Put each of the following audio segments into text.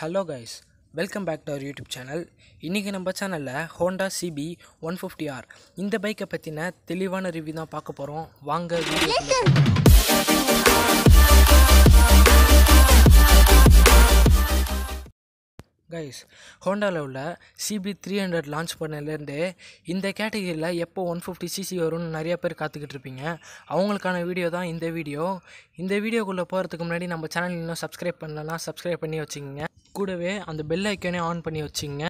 hello guys welcome back to our YouTube channel இன்றைக்கி நம்ம சேனலில் Honda CB one fifty R இந்த பைக்கை பற்றின தெளிவான ரிவ்யூ தான் பார்க்க போகிறோம் வாங்க கைஸ் ஹோண்டாவில் உள்ள சிபி த்ரீ ஹண்ட்ரட் லான்ச் பண்ணலேருந்தே இந்த கேட்டகரியில் எப்போ ஒன் ஃபிஃப்டி சிசி வரும்னு நிறைய பேர் காத்துக்கிட்டு இருப்பீங்க அவங்களுக்கான வீடியோ தான் இந்த வீடியோ இந்த வீடியோக்குள்ளே போகிறதுக்கு முன்னாடி நம்ம சேனல் இன்னும் சப்ஸ்கிரைப் பண்ணலாம் சப்ஸ்கிரைப் பண்ணி வச்சுக்கோங்க கூடவே அந்த பெல் ஐக்கனே ஆன் பண்ணி வச்சுங்க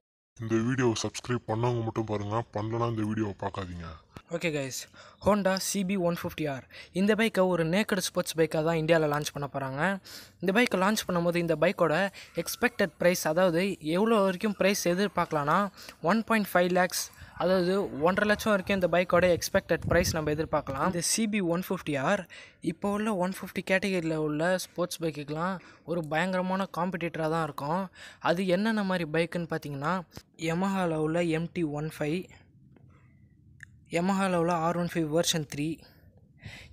இந்த வீடியோவை சப்ஸ்கிரைப் பண்ணவங்க மட்டும் பாருங்கள் பண்ணலாம் இந்த வீடியோவை பார்க்காதீங்க okay guys Honda CB one fifty R இந்த பைக்கை ஒரு நேக்கட் ஸ்போர்ட்ஸ் பைக்காக தான் இந்தியாவில் லான்ச் பண்ண போகிறாங்க இந்த பைக்கை லான்ச் பண்ணும்போது இந்த பைக்கோட எக்ஸ்பெக்டட் ப்ரைஸ் அதாவது எவ்வளோ வரைக்கும் ப்ரைஸ் எதிர்பார்க்கலான்னா ஒன் பாயிண்ட் ஃபைவ் லேக்ஸ் அதாவது ஒன்றரை லட்சம் வரைக்கும் இந்த பைக்கோட எக்ஸ்பெக்டட் ப்ரைஸ் நம்ம எதிர்பார்க்கலாம் இந்த சிபி ஒன் ஃபிஃப்டி ஆர் இப்போ உள்ள ஒன் ஃபிஃப்டி கேட்டகரியில் உள்ள ஸ்போர்ட்ஸ் பைக்குக்கெலாம் ஒரு பயங்கரமான காம்படிட்டராக தான் இருக்கும் அது என்னென்ன மாதிரி பைக்குன்னு பார்த்தீங்கன்னா யமஹாவில் உள்ள எம்டி ஒன் ஃபைவ் யமஹாவில் R one five version three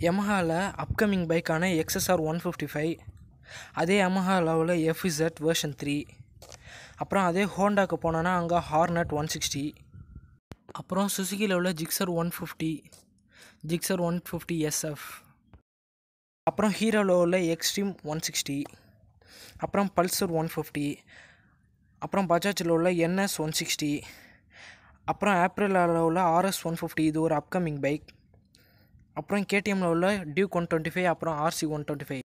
யமஹாவில் அப்கமிங் பைக்கான எக்ஸ்எஸ்ஆர் ஒன் ஃபிஃப்டி ஃபைவ் அதே யமஹாவில் எஃப்இசட் வேர்ஷன் த்ரீ அப்புறம் அதே ஹோண்டாக்கு போனோன்னா அங்கே ஹார்னட் ஒன் சிக்ஸ்டி அப்புறம் சுசுகியில் உள்ள Gixxer one fifty Gixxer one fifty SF அப்புறம் ஹீரோவில் உள்ள எக்ஸ்ட்ரீம் ஒன் சிக்ஸ்டி அப்புறம் பல்சர் ஒன் ஃபிஃப்டி அப்புறம் பஜாஜில் உள்ள என்எஸ் ஒன் சிக்ஸ்டி அப்புறம் ஏப்ரல் உள்ள ஆர்எஸ் ஒன் ஃபிஃப்டி இது ஒரு அப்கமிங் பைக் அப்புறம் கேடிஎம்மில் உள்ள டியூக் ஒன் டுவெண்ட்டி ஃபைவ் அப்புறம் ஆர்சி ஒன் டுவெண்ட்டி ஃபைவ்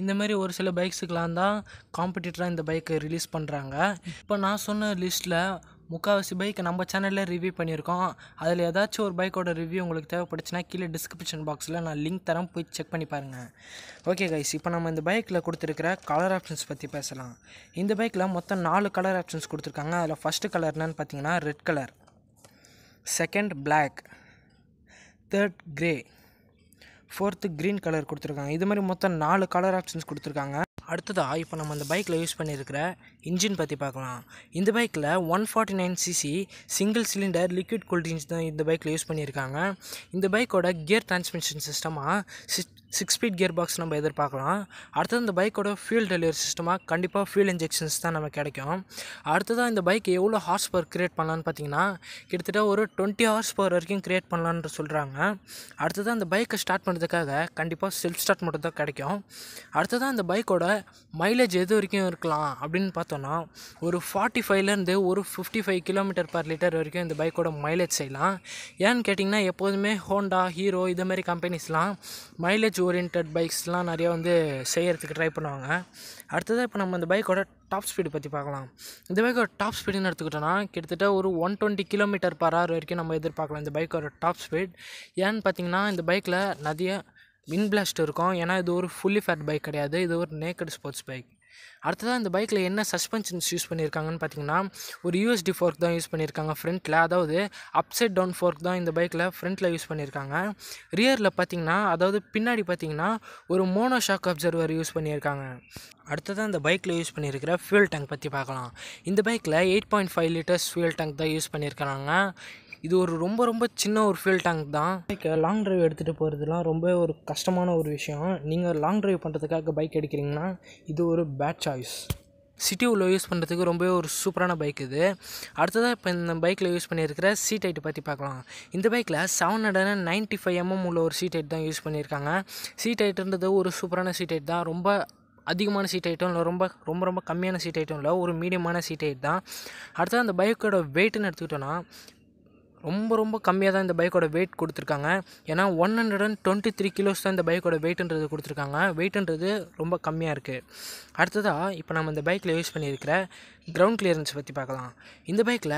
இந்த மாதிரி ஒரு சில பைக்ஸுக்கெலாம் தான் காம்படிட்டராக இந்த பைக்கை ரிலீஸ் பண்ணுறாங்க இப்போ நான் சொன்ன லிஸ்ட்டில் முக்கால்வாசி பைக் நம்ம சேனலில் ரிவ்யூ பண்ணியிருக்கோம் அதில் ஏதாச்சும் ஒரு பைக்கோட ரிவ்யூ உங்களுக்கு தேவைப்படுச்சுன்னா கீழே டிஸ்கிரிப்ஷன் பாக்ஸில் நான் லிங்க் தரேன் போய் செக் பண்ணி பாருங்கள் ஓகே கைஸ் இப்போ நம்ம இந்த பைக்கில் கொடுத்துருக்கிற கலர் ஆப்ஷன்ஸ் பற்றி பேசலாம் இந்த பைக்கில் மொத்தம் நாலு கலர் ஆப்ஷன்ஸ் கொடுத்துருக்காங்க அதில் ஃபஸ்ட்டு கலர் என்னன்னு பார்த்தீங்கன்னா red colour second black third grey fourth green colour கொடுத்துருக்காங்க இது மாதிரி மொத்தம் நாலு கலர் ஆப்ஷன்ஸ் கொடுத்துருக்காங்க அடுத்ததாக இப்போ நம்ம அந்த பைக்கில் யூஸ் பண்ணியிருக்கிற இன்ஜின் பற்றி பார்க்கலாம் இந்த பைக்கில் one forty nine CC single cylinder liquid cool drinks தான் இந்த பைக்கில் யூஸ் பண்ணியிருக்காங்க இந்த பைக்கோட கியர் டிரான்ஸ்மிஷன் சிஸ்டமாக சிஸ் சிக்ஸ் ஸ்பீட் கியர் பாக்ஸ் நம்ம எதிர்பார்க்கலாம் அடுத்தது இந்த பைக்கோட ஃபியூல் டெலிவரி சிஸ்டமாக கண்டிப்பாக ஃபியூல் இன்ஜெக்ஷன்ஸ் தான் நமக்கு கிடைக்கும் அடுத்ததாக இந்த பைக் எவ்வளோ ஹார்ஸ் பவர் க்ரியேட் பண்ணலான்னு பார்த்தீங்கன்னா கிட்டத்தட்ட ஒரு டுவெண்ட்டி ஹார்ஸ் பவர் வரைக்கும் க்ரியேட் பண்ணலான்னு சொல்கிறாங்க அடுத்ததாக இந்த பைக்கை ஸ்டார்ட் பண்ணுறதுக்காக கண்டிப்பாக செல்ஃப் ஸ்டார்ட் மட்டும் தான் கிடைக்கும் அடுத்ததாக இந்த பைக்கோட மைலேஜ் எது வரைக்கும் இருக்கலாம் அப்படின்னு பார்த்தோன்னா ஒரு ஃபார்ட்டி ஃபைவ்லேருந்து ஒரு fifty five kilometre per litre வரைக்கும் இந்த பைக்கோட மைலேஜ் செய்யலாம் ஏன்னு கேட்டிங்கன்னா எப்போதுமே ஹோண்டா ஹீரோ இதுமாதிரி கம்பெனிஸ்லாம் மைலேஜ் ஓரியன்ட் பைக்ஸ்லாம் நிறையா வந்து செய்கிறதுக்கு ட்ரை பண்ணுவாங்க அடுத்ததாக இப்போ நம்ம இந்த பைக்கோட டாப் ஸ்பீடு பற்றி பார்க்கலாம் இந்த பைக்கோட டாப் ஸ்பீடுன்னு எடுத்துக்கிட்டோன்னா கிட்டத்தட்ட ஒரு one twenty kilometre per hour வரைக்கும் நம்ம எதிர்பார்க்கலாம் இந்த பைக்கோட டாப் ஸ்பீட் ஏன்னு பார்த்தீங்கன்னா இந்த பைக்கில் நிறைய வின் பிளாஸ்ட் இருக்கும் ஏன்னா இது ஒரு ஃபுல்லி ஃபேட் பைக் கிடையாது இது ஒரு நேக்கட் ஸ்போர்ட்ஸ் பைக் அடுத்ததாக இந்த பைக்கில் என்ன சஸ்பென்ஷன்ஸ் யூஸ் பண்ணியிருக்காங்கன்னு பார்த்தீங்கன்னா ஒரு யூஎஸ்டி ஃபோர்க் தான் யூஸ் பண்ணியிருக்காங்க ஃப்ரண்ட்டில் அதாவது அப்சைட் டவுன் ஃபோர்க் தான் இந்த பைக்கில் ஃப்ரண்ட்டில் யூஸ் பண்ணியிருக்காங்க ரியரில் பார்த்தீங்கன்னா அதாவது பின்னாடி பார்த்தீங்கன்னா ஒரு மோனோ ஷாக் அப்சர்வர் யூஸ் பண்ணியிருக்காங்க அடுத்ததாக இந்த பைக்கில் யூஸ் பண்ணியிருக்கிற ஃபியூல் டேங்க் பற்றி பார்க்கலாம் இந்த பைக்கில் eight point five litres fuel tank தான் யூஸ் பண்ணியிருக்கிறாங்க இது ஒரு ரொம்ப ரொம்ப சின்ன ஒரு ஃபியூல் டேங்க் தான் பைக் லாங் ட்ரைவ் எடுத்துகிட்டு போகிறதுலாம் ரொம்ப ஒரு கஷ்டமான ஒரு விஷயம் நீங்கள் லாங் ட்ரைவ் பண்ணுறதுக்காக பைக் எடுக்கிறீங்கன்னா இது ஒரு பேட் சாய்ஸ் சிட்டி உள்ள யூஸ் பண்ணுறதுக்கு ரொம்பவே ஒரு சூப்பரான பைக் இது அடுத்ததாக இப்போ இந்த பைக்கில் யூஸ் பண்ணியிருக்கிற சீட் ஹைட்டு பற்றி பார்க்கலாம் இந்த பைக்கில் seven hundred and ninety five mm உள்ள ஒரு சீட் ஹைட் தான் யூஸ் பண்ணியிருக்காங்க சீட் ஹைட்டுன்றது ஒரு சூப்பரான சீட் ஹைட் தான் ரொம்ப அதிகமான சீட் ஐட்டம் இல்லை ரொம்ப ரொம்ப ரொம்ப கம்மியான சீட் ஐட்டம் இல்லை ஒரு மீடியமான சீட் ஐட் தான் அடுத்தது அந்த பைக்கோட வெயிட்டுன்னு எடுத்துக்கிட்டோன்னா ரொம்ப ரொம்ப கம்மியாக தான் இந்த பைக்கோட வெயிட் கொடுத்துருக்காங்க ஏன்னா one hundred and twenty three kilos தான் இந்த பைக்கோட வெயிட்ன்றது கொடுத்துருக்காங்க வெயிட்ன்றது ரொம்ப கம்மியாக இருக்குது அடுத்ததாக இப்போ நம்ம இந்த பைக்கில் யூஸ் பண்ணியிருக்கிற கிரவுண்ட் கிளியரன்ஸ் பற்றி பார்க்கலாம் இந்த பைக்கில்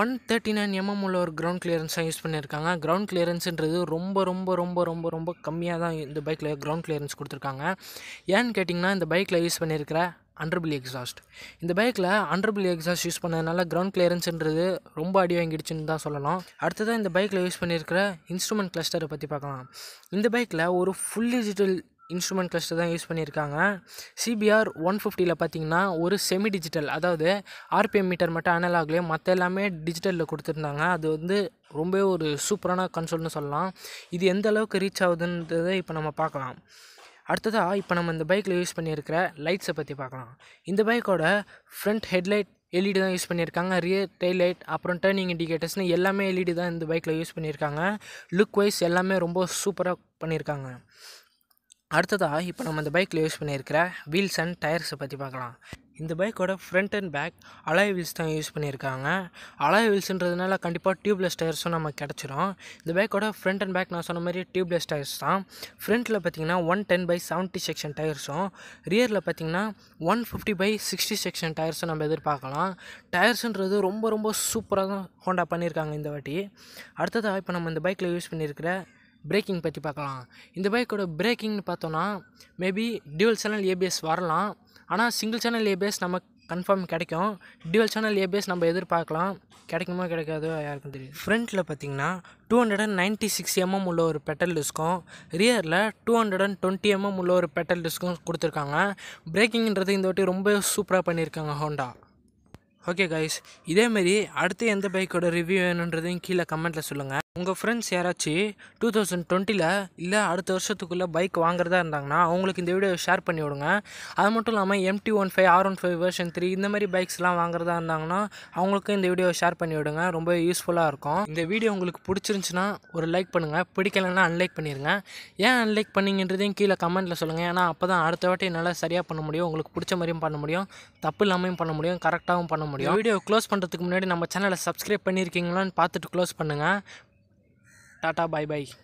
ஒன் தேர்ட்டி நைன் எம்எம் உள்ள ஒரு கிரவுண்ட் கிளியரன்ஸ் தான் யூஸ் பண்ணியிருக்காங்க கிரவுண்ட் கிளியரன்ஸுன்றது ரொம்ப ரொம்ப ரொம்ப ரொம்ப ரொம்ப கம்மியாக தான் இந்த பைக்கில் கிரவுண்ட் கிளியரன்ஸ் கொடுத்துருக்காங்க ஏன்னு கேட்டிங்கன்னா இந்த பைக்கில் யூஸ் பண்ணியிருக்கிற அண்டர்பில் எக்ஸாஸ்ட் இந்த பைக்கில் அண்டர்பில் எக்ஸாஸ்ட் யூஸ் பண்ணதுனால கிரவுண்ட் கிளியரன்ஸுன்றது ரொம்ப அடி வாங்கிடுச்சுன்னு தான் சொல்லலாம் அடுத்ததாக இந்த பைக்கில் யூஸ் பண்ணியிருக்கிற இன்ஸ்ட்ருமெண்ட் கிளஸ்டரை பற்றி பார்க்கலாம் இந்த பைக்கில் ஒரு ஃபுல் டிஜிட்டல் இன்ஸ்ட்ருமெண்ட் கிளஸ்டர் தான் யூஸ் பண்ணியிருக்காங்க சிபிஆர் ஒன் ஃபிஃப்டியில் பார்த்தீங்கன்னா ஒரு செமி டிஜிட்டல் அதாவது ஆர்பிஎம் மீட்டர் மட்டும் அனலாக்லேயும் மற்ற எல்லாமே டிஜிட்டலில் கொடுத்துருந்தாங்க அது வந்து ரொம்பவே ஒரு சூப்பரான கன்சோல்னு சொல்லலாம் இது எந்த அளவுக்கு ரீச் ஆகுதுன்றதை இப்போ நம்ம பார்க்கலாம் அடுத்ததாக இப்போ நம்ம இந்த பைக்கில் யூஸ் பண்ணியிருக்கிற லைட்ஸை பற்றி பார்க்கலாம் இந்த பைக்கோட ஃப்ரண்ட் ஹெட்லைட் எல்இடி தான் யூஸ் பண்ணியிருக்காங்க ரியர் டெய்ல் லைட் அப்புறம் டேர்னிங் இண்டிகேட்டர்ஸ்னு எல்லாமே எல்இடி தான் இந்த பைக்கில் யூஸ் பண்ணியிருக்காங்க லுக் வைஸ் எல்லாமே ரொம்ப சூப்பராக பண்ணியிருக்காங்க அடுத்ததாக இப்போ நம்ம இந்த பைக்கில் யூஸ் பண்ணியிருக்கிற வீல்ஸ் அண்ட் டயர்ஸை பற்றி பார்க்கலாம் இந்த பைக்கோட front and back alloy wheels தான் யூஸ் பண்ணியிருக்காங்க அலாய் வீல்ஸுன்றதுனால கண்டிப்பாக டியூப்லெஸ் டயர்ஸும் நம்ம கிடச்சிரும் இந்த பைக்கோட ஃப்ரண்ட் அண்ட் பேக் நான் சொன்ன மாதிரி டியூப்லெஸ் டயர்ஸ் தான் ஃப்ரண்ட்டில் பார்த்தீங்கன்னா one ten by seventy section டயர்ஸும் ரியரில் பார்த்தீங்கன்னா one fifty by sixty section டயர்ஸும் நம்ம எதிர்பார்க்கலாம் டயர்ஸுன்றது ரொம்ப ரொம்ப சூப்பராக தான் ஹோண்டா பண்ணியிருக்காங்க இந்த வாட்டி அடுத்ததாக இப்போ நம்ம இந்த பைக்கில் யூஸ் பண்ணியிருக்கிற பிரேக்கிங் பற்றி பார்க்கலாம் இந்த பைக்கோட பிரேக்கிங்னு பார்த்தோன்னா மேபி டியூல் சேனல் ஏபிஎஸ் வரலாம் ஆனால் சிங்கிள் சேனல் ஏபிஎஸ் நம்ம கன்ஃபார்ம் கிடைக்கும் டியூவல் சேனல் ஏபிஎஸ் நம்ம எதிர்பார்க்கலாம் கிடைக்குமா கிடைக்காதோ யாருக்கும் தெரியும் ஃப்ரண்ட்டில் பார்த்தீங்கன்னா two hundred and ninety six mm உள்ள ஒரு பெட்டல் டிஸ்க்கும் ரியரில் two hundred and twenty mm உள்ள ஒரு பெட்டல் டிஸ்க்கும் கொடுத்துருக்காங்க பிரேக்கிங்கிறது இந்த வாட்டி ரொம்ப சூப்பராக பண்ணியிருக்காங்க ஹோண்டா ஓகே கைஸ் இதேமாரி அடுத்து எந்த பைக்கோட ரிவ்யூ வேணுன்றதையும் கீழே கமெண்ட்டில் சொல்லுங்கள் உங்கள் ஃப்ரெண்ட்ஸ் யாராச்சும் டூ தௌசண்ட் டுவெண்ட்டியில் இல்லை அடுத்த வருஷத்துக்குள்ளே பைக் வாங்குறதா இருந்தாங்கன்னா அவங்களுக்கு இந்த வீடியோ ஷேர் பண்ணி விடுங்க அது மட்டும் இல்லாமல் MT one five R one five version three இந்த மாதிரி பைக்ஸ்லாம் வாங்குறதா இருந்தாங்கன்னா அவங்களுக்கும் இந்த வீடியோ ஷேர் பண்ணி விடுங்க ரொம்ப யூஸ்ஃபுல்லாக இருக்கும் இந்த வீடியோ உங்களுக்கு பிடிச்சிருந்துச்சுன்னா ஒரு லைக் பண்ணுங்கள் பிடிக்கலைன்னா அன்லைக் பண்ணிடுங்க ஏன் அன்லைக் பண்ணிங்கன்றதையும் கீழே கமெண்ட்டில் சொல்லுங்கள் ஏன்னா அப்போ தான் அடுத்த வாட்டி என்னால் சரியாக பண்ண முடியும் உங்களுக்கு பிடிச்ச மாதிரியும் பண்ண முடியும் தப்பு இல்லாமையும் பண்ண முடியும் கரெக்டாகவும் பண்ண முடியும் வீடியோ க்ளோஸ் பண்ணுறதுக்கு முன்னாடி நம்ம சேனலை சப்ஸ்கிரைப் பண்ணியிருக்கீங்களான்னு பார்த்துட்டு க்ளோஸ் பண்ணுங்கள் টাটা বাই বাই